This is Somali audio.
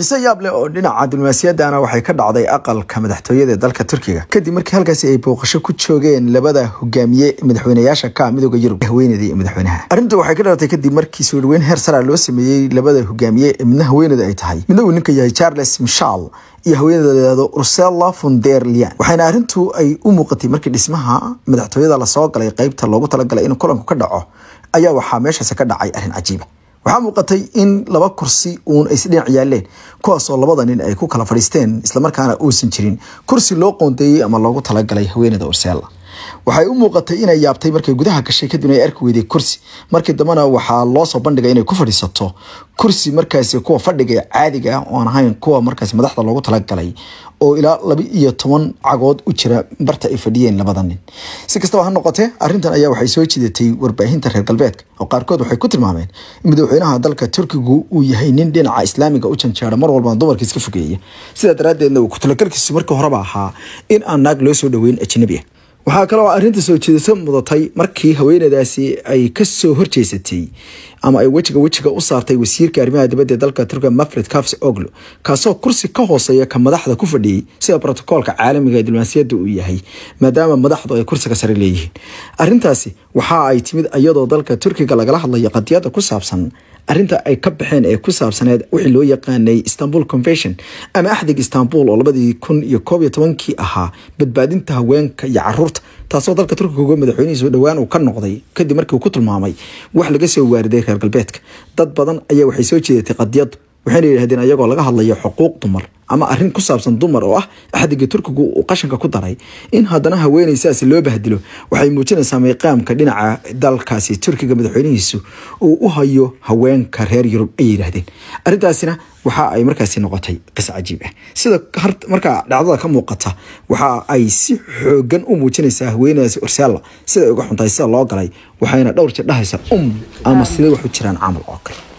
qiso yaab oo dhinaca diblomaasiyadana waxay ka dhacday aqalka madaxtooyada dalka turkiga kadib markii halkaasi ay booqasho ku joogeen labada hogaamiye madaxweynayaasha ka midooda yurub haweeneeda iyo madaxweynaha arrintu waxay ka dhalatay kadib markii suudhaweyn heer sara loo sameeyey labada hogaamiye midna haweeneeda ay tahay midna uu ninka yahay charles mishal iyo haweeneeda laado ursela funder lian waxayna arrintu ay u muuqatay markii dhismaha madaxtooyada lasoo galay qeybta loogu talagalay inuu kulanku ka dhaco ayaa waxaa meeshaasi ka dhacay arrin cajiiba ah waxaa muuqatay in laba kursi uun ay dhinac yaaleen kuwaasoo labada nin ay ku kala fadhiisteen islamarkaana uusan jirin kursi loo qoondeeyey ama loogu talagalay haweenada warseella waxay u muuqatay inay yaabtay markay gudaha gashay kadibna ay arki weyday kursi markii dambena waxaa loosoo bandhigay inay ku fadhiisato kursi markaasi kuwa fadhiga caadiga oon ahayn kuwa markaasi madaxda loogu talagalay oo ilaa laba iyo toban cagood u jira barta ay fadhiyeen labada nin si kastaba ha noqotee arrintan ayaa waxay soo jidatay warbaahinta reer galbeedka oo qaarkood waxay ku tilmaameen in madaxweynaha dalka turkigu uu yahay nin dhinaca islaamiga u janjeera mar walbaa dumarka iska fogeeya sidaa daraaddeedna uu ku talagalkiisu markii horeba ahaa in aan naag loo soo dhaweyn ajnabi waxaa kale oo arrinta soo jeedasa mudatay markii haweenadaasi ay kasoo horjeysatay ama ay wejiga wejiga u saartay wasiirka arrimaha dibadda ee dalka turkiga mafred cafs oglo kaasoo kursi ka hooseeya ka madaxda ku fadhiyey sida brotokoolka caalamiga ee diblomaasiyadda uu yahay maadaama madaxdu ay kursiga sare leeyihiin arrintaasi waxa ay timid iyadoo dalka turkiga lagala hadlayo qadiyada ku saabsan arinta ay ka baxeen ee ku saabsaneed wixii loo yaqaanay istanbul convention ama axdig istanbul oo labadii kun iyo koob iyo tobankii ahaa badbaadinta haweenka iyo caruurta taasoo dalka turkiga uga madaxweynihiis dhowaan uu ka noqday kadib markii uu ku tilmaamay wax laga soo waariday reer galbeedka dad badan ayaa waxay soo jeedatay qadiyad waxayna yidhahdeen ayagoo laga hadlayo xuquuq dumar ama arin ku saabsan dumar oo ah axdiga turkigu uu qashanka ku daray in haddana haweenaysaasi loo bahdilo waxay muujinaysaa mayqaamka dhinaca dalkaasi turkiga madaxweynihiisu uu u hayo haweenka reer yurub ay yidhaahdeen arrintaasina waxa ay markaasi noqotay qis cajiib ah sida markaa dhacdada ka muuqata waxa ay si xoogan u muujinaysaa haweenadaasi orsaalla siday uga xuntahay sida loo galay waxayna dhowr jir dhahaysaa um ama siday wax jiraan camal oo kale